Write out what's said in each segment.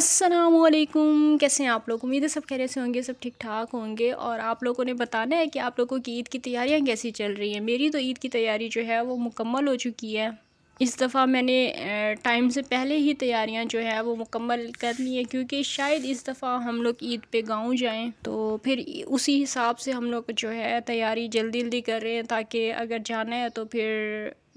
असलकुम कैसे हैं आप लोग उम्मीद है सब खैरियत से होंगे सब ठीक ठाक होंगे और आप लोगों ने बताना है कि आप लोगों की ईद की तैयारियां कैसी चल रही हैं मेरी तो ईद की तैयारी जो है वो मुकम्मल हो चुकी है इस दफ़ा मैंने टाइम से पहले ही तैयारियां जो है वो मुकम्मल कर ली हैं क्योंकि शायद इस दफ़ा हम लोग ईद पे गांव जाएं तो फिर उसी हिसाब से हम लोग जो है तैयारी जल्दी जल्दी कर रहे हैं ताकि अगर जाना है तो फिर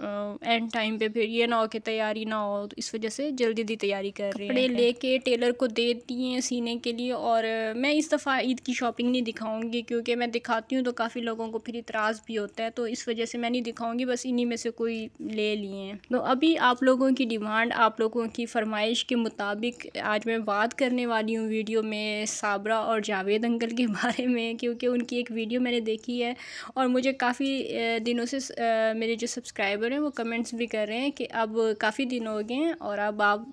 एंड टाइम पे फिर ये ना हो कि तैयारी ना हो तो इस वजह से जल्दी जल्दी तैयारी कर रहे हैं ले के टेलर को दे दिए सीने के लिए और मैं इस दफ़ा ईद की शॉपिंग नहीं दिखाऊंगी क्योंकि मैं दिखाती हूँ तो काफ़ी लोगों को फिर इतराज़ भी होता है तो इस वजह से मैं नहीं दिखाऊंगी बस इन्हीं में से कोई ले लिए हैं तो अभी आप लोगों की डिमांड आप लोगों की फरमाइश के मुताबिक आज मैं बात करने वाली हूँ वीडियो में साबरा और जावेद अंकल के बारे में क्योंकि उनकी एक वीडियो मैंने देखी है और मुझे काफ़ी दिनों से मेरे जो सब्सक्राइबर हैं वो कमेंट्स भी कर रहे हैं कि अब काफ़ी दिन हो गए हैं और अब आप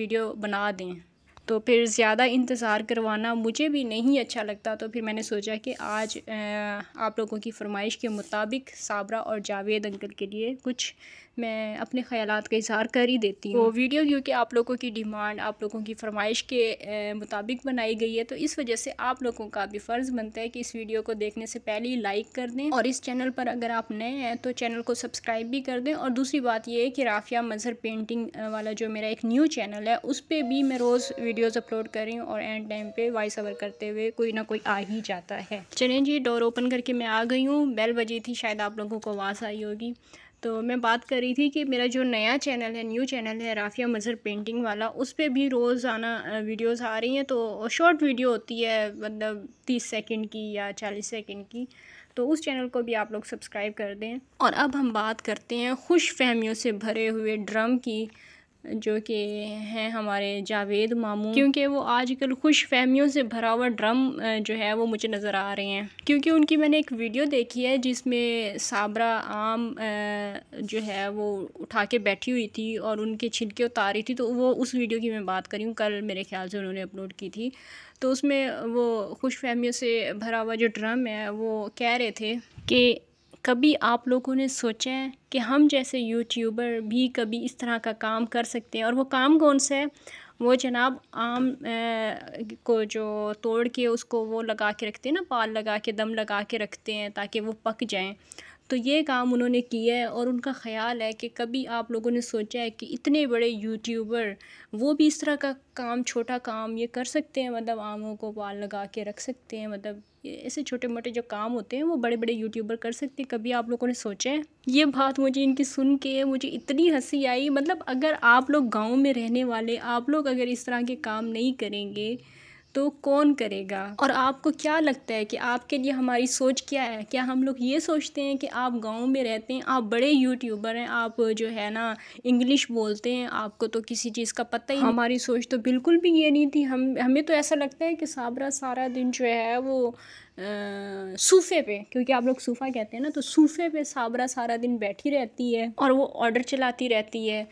वीडियो बना दें तो फिर ज़्यादा इंतज़ार करवाना मुझे भी नहीं अच्छा लगता तो फिर मैंने सोचा कि आज आप लोगों की फरमाइश के मुताबिक साबरा और जावेद अंकल के लिए कुछ मैं अपने ख्याल का इजहार कर ही देती हूँ वो वीडियो क्योंकि आप लोगों की डिमांड आप लोगों की फरमाइश के मुताबिक बनाई गई है तो इस वजह से आप लोगों का भी फ़र्ज़ बनता है कि इस वीडियो को देखने से पहले ही लाइक कर दें और इस चैनल पर अगर आप नए हैं तो चैनल को सब्सक्राइब भी कर दें और दूसरी बात यह है कि राफिया मज़हर पेंटिंग वाला जो मेरा एक न्यू चैनल है उस पर भी मैं रोज़ वीडियोस अपलोड कर रही हूँ और एंड टाइम पे वॉइस ओवर करते हुए कोई ना कोई आ ही जाता है चलें जी डोर ओपन करके मैं आ गई हूँ बेल बजी थी शायद आप लोगों को आवाज़ आई होगी तो मैं बात कर रही थी कि मेरा जो नया चैनल है न्यू चैनल है राफिया मज़र पेंटिंग वाला उस पर भी रोज़ाना वीडियोस आ रही हैं तो शॉर्ट वीडियो होती है मतलब तीस सेकंड की या चालीस सेकंड की तो उस चैनल को भी आप लोग सब्सक्राइब कर दें और अब हम बात करते हैं खुश फहमियों से भरे हुए ड्रम की जो कि हैं हमारे जावेद मामू क्योंकि वो आजकल खुश फहमियों से भरा हुआ ड्रम जो है वो मुझे नज़र आ रहे हैं क्योंकि उनकी मैंने एक वीडियो देखी है जिसमें साबरा आम जो है वो उठा के बैठी हुई थी और उनके छिलके उतारी थी तो वो उस वीडियो की मैं बात करी हूँ कल मेरे ख्याल से उन्होंने अपलोड की थी तो उसमें वो खुश फहमियों से भरा हुआ जो ड्रम है वो कह रहे थे कि कभी आप लोगों ने सोचा है कि हम जैसे यूट्यूबर भी कभी इस तरह का काम कर सकते हैं और वो काम कौन सा है वो जनाब आम को जो तोड़ के उसको वो लगा के रखते हैं ना पाल लगा के दम लगा के रखते हैं ताकि वो पक जाएँ तो ये काम उन्होंने किया है और उनका ख्याल है कि कभी आप लोगों ने सोचा है कि इतने बड़े यूट्यूबर वो भी इस तरह का काम छोटा काम ये कर सकते हैं मतलब आमों को बाल लगा के रख सकते हैं मतलब ऐसे छोटे मोटे जो काम होते हैं वो बड़े बड़े यूट्यूबर कर सकते हैं कभी आप लोगों ने सोचा है ये बात मुझे इनकी सुन के मुझे इतनी हंसी आई मतलब अगर आप लोग गाँव में रहने वाले आप लोग अगर इस तरह के काम नहीं करेंगे तो कौन करेगा और आपको क्या लगता है कि आपके लिए हमारी सोच क्या है क्या हम लोग ये सोचते हैं कि आप गांव में रहते हैं आप बड़े यूट्यूबर हैं आप जो है ना इंग्लिश बोलते हैं आपको तो किसी चीज़ का पता ही हमारी सोच तो बिल्कुल भी ये नहीं थी हम हमें तो ऐसा लगता है कि साबरा सारा दिन जो है वो सूफे पे क्योंकि आप लोग सूफ़ा कहते हैं ना तो सूफे पे साबरा सारा दिन बैठी रहती है और वो ऑर्डर चलाती रहती है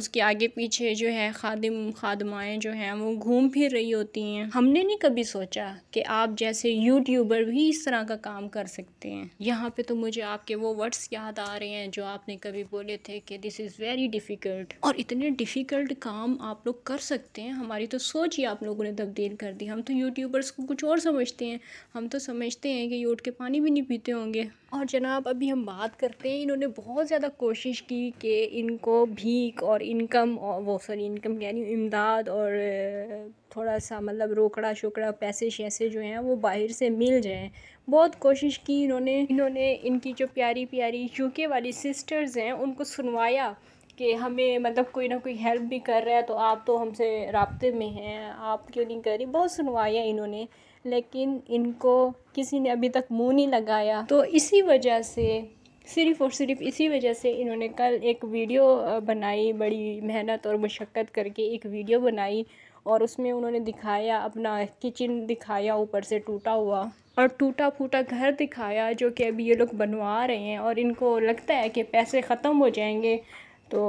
उसके आगे पीछे जो है खादिम खादमाएँ जो हैं वो घूम फिर रही होती हैं हमने नहीं कभी सोचा कि आप जैसे यूट्यूबर भी इस तरह का काम कर सकते हैं यहाँ पे तो मुझे आपके वो वर्ड्स याद आ रहे हैं जो आपने कभी बोले थे कि दिस इज़ वेरी डिफ़िकल्ट और इतने डिफ़िकल्ट काम आप लोग कर सकते हैं हमारी तो सोच ही आप लोगों ने तब्दील कर दी हम तो यूट्यूबर्स को कुछ और समझते हैं हम तो समझते हैं कि ये उठ के पानी भी नहीं पीते होंगे और जनाब अभी हम बात करते हैं इन्होंने बहुत ज़्यादा कोशिश की कि इनको भी तहरीक और इनकम और वो सॉरी इनकम कह रही हूँ इमदाद और थोड़ा सा मतलब रोकड़ा शोकड़ा पैसे शैसे जो हैं वो बाहर से मिल जाएं बहुत कोशिश की इन्होंने इन्होंने इनकी जो प्यारी प्यारी यूके वाली सिस्टर्स हैं उनको सुनवाया कि हमें मतलब कोई ना कोई हेल्प भी कर रहा है तो आप तो हमसे रबते में हैं आप क्यों नहीं कर रही बहुत सुनवाया इन्होंने लेकिन इनको किसी ने अभी तक मुंह नहीं लगाया तो इसी वजह से सिर्फ़ और सिर्फ इसी वजह से इन्होंने कल एक वीडियो बनाई बड़ी मेहनत और मशक्क़त करके एक वीडियो बनाई और उसमें उन्होंने दिखाया अपना किचन दिखाया ऊपर से टूटा हुआ और टूटा फूटा घर दिखाया जो कि अभी ये लोग बनवा रहे हैं और इनको लगता है कि पैसे ख़त्म हो जाएंगे तो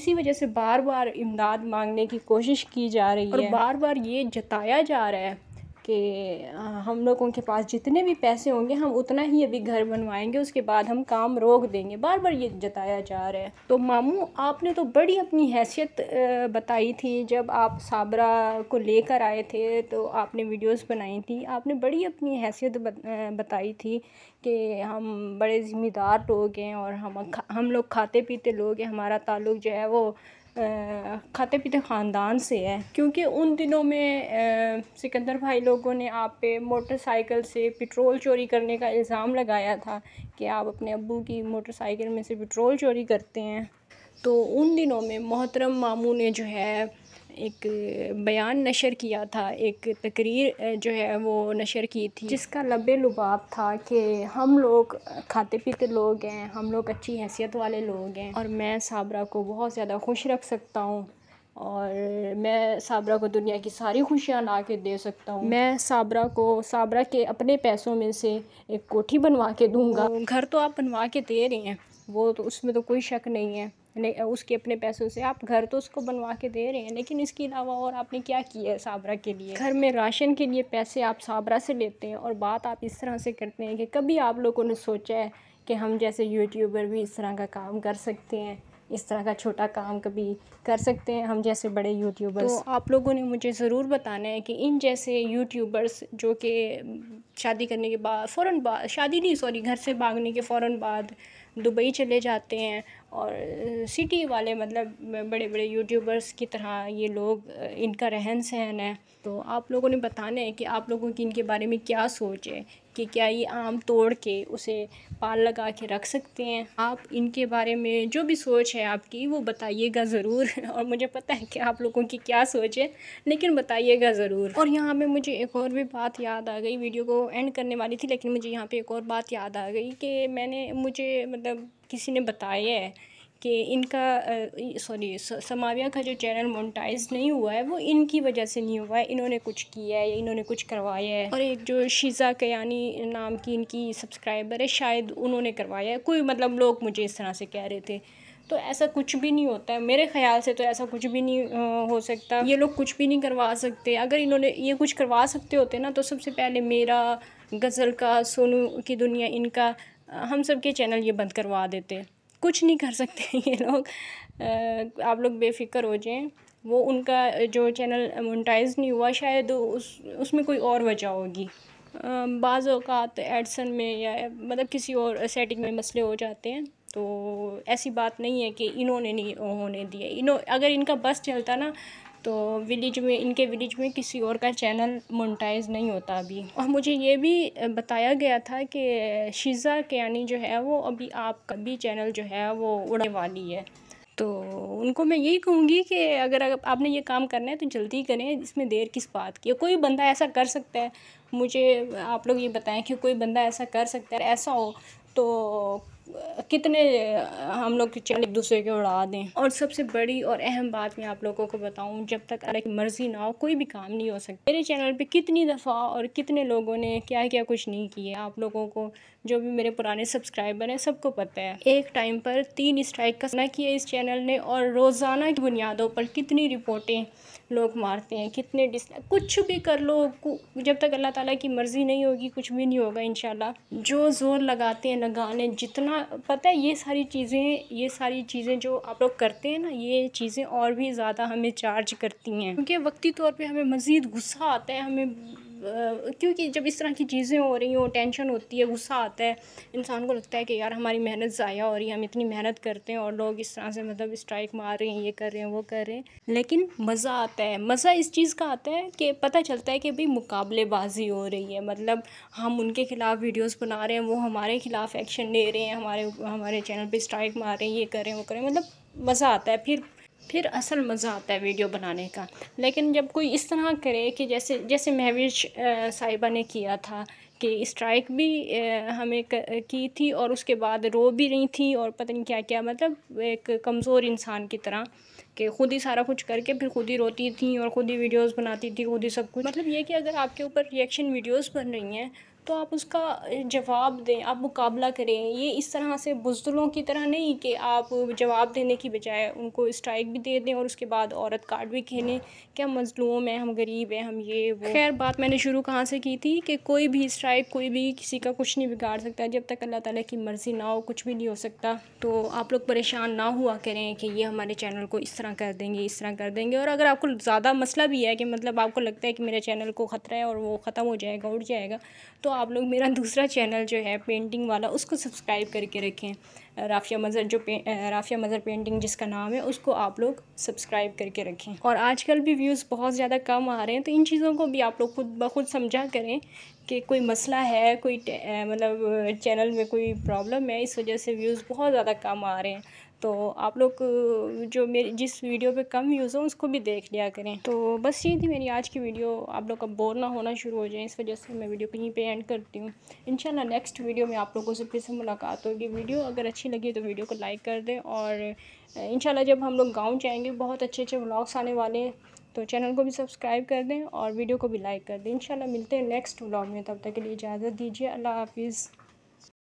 इसी वजह से बार बार इमदाद मांगने की कोशिश की जा रही है और बार बार ये जताया जा रहा है कि हम लोगों के पास जितने भी पैसे होंगे हम उतना ही अभी घर बनवाएंगे उसके बाद हम काम रोक देंगे बार बार ये जताया जा रहा है तो मामू आपने तो बड़ी अपनी हैसियत बताई थी जब आप साबरा को लेकर आए थे तो आपने वीडियोस बनाई थी आपने बड़ी अपनी हैसियत बताई थी कि हम बड़े ज़िम्मेदार लोग हैं और हम हम लोग खाते पीते लोग हैं हमारा ताल्लुक जो है वो खाते पीते ख़ानदान से है क्योंकि उन दिनों में सिकंदर भाई लोगों ने आप पे मोटरसाइकिल से पेट्रोल चोरी करने का इल्ज़ाम लगाया था कि आप अपने अबू की मोटरसाइकिल में से पेट्रोल चोरी करते हैं तो उन दिनों में मोहतरम मामू ने जो है एक बयान नशर किया था एक तकरीर जो है वो नशर की थी जिसका लब लुबाब था कि हम लोग खाते पीते लोग हैं हम लोग अच्छी हैसियत वाले लोग हैं और मैं साबरा को बहुत ज़्यादा खुश रख सकता हूँ और मैं साबरा को दुनिया की सारी खुशियाँ ला के दे सकता हूँ मैं साबरा को साबरा के अपने पैसों में से एक कोठी बनवा के दूँगा घर तो आप बनवा के दे रही हैं वो तो उसमें तो कोई शक नहीं है नहीं उसके अपने पैसों से आप घर तो उसको बनवा के दे रहे हैं लेकिन इसके अलावा और आपने क्या किया है साबरा के लिए घर में राशन के लिए पैसे आप साबरा से लेते हैं और बात आप इस तरह से करते हैं कि कभी आप लोगों ने सोचा है कि हम जैसे यूट्यूबर भी इस तरह का काम कर सकते हैं इस तरह का छोटा काम कभी कर सकते हैं हम जैसे बड़े यूट्यूबर्स तो आप लोगों ने मुझे ज़रूर बताना है कि इन जैसे यूट्यूबर्स जो कि शादी करने के बाद फ़ौर बाद शादी नहीं सॉरी घर से भागने के फ़ौर बाद दुबई चले जाते हैं और सिटी वाले मतलब बड़े बड़े यूट्यूबर्स की तरह ये लोग इनका रहन सहन है तो आप लोगों ने बताना है कि आप लोगों की इनके बारे में क्या सोच है कि क्या ये आम तोड़ के उसे पाल लगा के रख सकते हैं आप इनके बारे में जो भी सोच है आपकी वो बताइएगा ज़रूर और मुझे पता है कि आप लोगों की क्या सोच है लेकिन बताइएगा ज़रूर और यहाँ पे मुझे एक और भी बात याद आ गई वीडियो को एंड करने वाली थी लेकिन मुझे यहाँ पे एक और बात याद आ गई कि मैंने मुझे मतलब किसी ने बताया है कि इनका सॉरी समाविया का जो चैनल मोनटाइज नहीं हुआ है वो इनकी वजह से नहीं हुआ है इन्होंने कुछ किया है या इन्होंने कुछ करवाया है और एक जो शीज़ा कयानी नाम की इनकी सब्सक्राइबर है शायद उन्होंने करवाया है कोई मतलब लोग मुझे इस तरह से कह रहे थे तो ऐसा कुछ भी नहीं होता है मेरे ख्याल से तो ऐसा कुछ भी नहीं हो सकता ये लोग कुछ भी नहीं करवा सकते अगर इन्होंने ये कुछ करवा सकते होते ना तो सबसे पहले मेरा गज़ल का सोनू की दुनिया इनका हम सब के चैनल ये बंद करवा देते कुछ नहीं कर सकते ये लोग आप लोग बेफिक्र हो जाएं वो उनका जो चैनल मोनटाइज नहीं हुआ शायद उस उसमें कोई और वजह होगी बाज़ एडसन में या मतलब किसी और सेटिंग में मसले हो जाते हैं तो ऐसी बात नहीं है कि इन्होंने नहीं होने दिए इन्हों अगर इनका बस चलता ना तो विलेज में इनके विलेज में किसी और का चैनल मोनटाइज नहीं होता अभी और मुझे ये भी बताया गया था कि शीज़ा के यानी जो है वो अभी आपका भी चैनल जो है वो उड़ने वाली है तो उनको मैं यही कहूँगी कि अगर आपने ये काम करना है तो जल्दी करें इसमें देर किस बात की कोई बंदा ऐसा कर सकता है मुझे आप लोग ये बताएं कि कोई बंदा ऐसा कर सकता है ऐसा हो तो कितने हम लोग चैनल एक दूसरे के उड़ा दें और सबसे बड़ी और अहम बात मैं आप लोगों को बताऊं जब तक अलग की मर्ज़ी ना हो कोई भी काम नहीं हो सकता मेरे चैनल पे कितनी दफ़ा और कितने लोगों ने क्या क्या कुछ नहीं किया आप लोगों को जो भी मेरे पुराने सब्सक्राइबर हैं सबको पता है एक टाइम पर तीन स्ट्राइक का ना किया इस चैनल ने और रोज़ाना की बुनियादों पर कितनी रिपोर्टें लोग मारते हैं कितने डिस कुछ भी कर लो जब तक अल्लाह ताला की मर्ज़ी नहीं होगी कुछ भी नहीं होगा इन जो जोर लगाते हैं लगाने जितना ना पता है ये सारी चीज़ें ये सारी चीज़ें जो आप लोग करते हैं ना ये चीज़ें और भी ज़्यादा हमें चार्ज करती हैं क्योंकि वक्ती तौर पे हमें मज़ीद गुस्सा आता है हमें क्योंकि जब इस तरह की चीज़ें हो रही हों टेंशन होती है गुस्सा आता है इंसान को लगता है कि यार हमारी मेहनत ज़ाया हो रही है हम इतनी मेहनत करते हैं और लोग इस तरह से मतलब स्ट्राइक मार रहे हैं ये कर रहे हैं वो कर रहे हैं लेकिन मज़ा आता है मज़ा इस चीज़ का आता है कि पता चलता है कि भाई मुकाबलेबाजी हो रही है मतलब हम उनके ख़िलाफ़ वीडियोज़ बना रहे हैं वो हमारे ख़िलाफ़ एक्शन ले रहे हैं हमारे हमारे चैनल पर स्ट्राइक मार रहे हैं ये कर रहे हैं वो कर रहे हैं मतलब मज़ा आता है फिर फिर असल मज़ा आता है वीडियो बनाने का लेकिन जब कोई इस तरह करे कि जैसे जैसे महविश साहिबा ने किया था कि स्ट्राइक भी हमें की थी और उसके बाद रो भी रही थी और पता नहीं क्या क्या मतलब एक कमज़ोर इंसान की तरह कि खुद ही सारा कुछ करके फिर खुद ही रोती थी और ख़ुद ही वीडियोस बनाती थी खुद ही सब कुछ मतलब ये कि अगर आपके ऊपर रिएक्शन वीडियोस बन रही हैं तो आप उसका जवाब दें आप मुकाबला करें ये इस तरह से बुजुर्गों की तरह नहीं कि आप जवाब देने की बजाय उनको स्ट्राइक भी दे दें और उसके बाद औरत कार्ड भी खेलें क्या मजलूम है हम गरीब हैं हम ये वो खैर बात मैंने शुरू कहाँ से की थी कि कोई भी स्ट्राइक कोई भी किसी का कुछ नहीं बिगाड़ सकता जब तक अल्लाह ताला की मर्ज़ी ना हो कुछ भी नहीं हो सकता तो आप लोग परेशान ना हुआ करें कि ये हमारे चैनल को इस तरह कर देंगे इस तरह कर देंगे और अगर आपको ज़्यादा मसला भी है कि मतलब आपको लगता है कि मेरे चैनल को ख़तरा है और वो ख़त्म हो जाएगा उठ जाएगा तो आप लोग मेरा दूसरा चैनल जो है पेंटिंग वाला उसको सब्सक्राइब करके रखें राफिया मज़र जो राफिया मज़र पेंटिंग जिसका नाम है उसको आप लोग सब्सक्राइब करके रखें और आजकल भी व्यूज़ बहुत ज़्यादा कम आ रहे हैं तो इन चीज़ों को भी आप लोग खुद ब खुद समझा करें कि कोई मसला है कोई मतलब चैनल में कोई प्रॉब्लम है इस वजह से व्यूज़ बहुत ज़्यादा कम आ रहे हैं तो आप लोग जो मेरी जिस वीडियो पे कम व्यूज़ हो उसको भी देख लिया करें तो बस ये थी मेरी आज की वीडियो आप लोग का बोर ना होना शुरू हो जाए इस वजह से मैं वीडियो कहीं पे एंड करती हूँ इंशाल्लाह नेक्स्ट वीडियो में आप लोगों से फिर से मुलाकात होगी वीडियो अगर अच्छी लगी तो वीडियो को लाइक कर दें और इनशाला जब हम लोग गाँव जाएँगे बहुत अच्छे अच्छे ब्लॉग्स आने वाले हैं तो चैनल को भी सब्सक्राइब कर दें और वीडियो को भी लाइक कर दें इन मिलते हैं नेक्स्ट ब्लॉग में तब तक के लिए इजाज़त दीजिए अल्लाह हाफिज़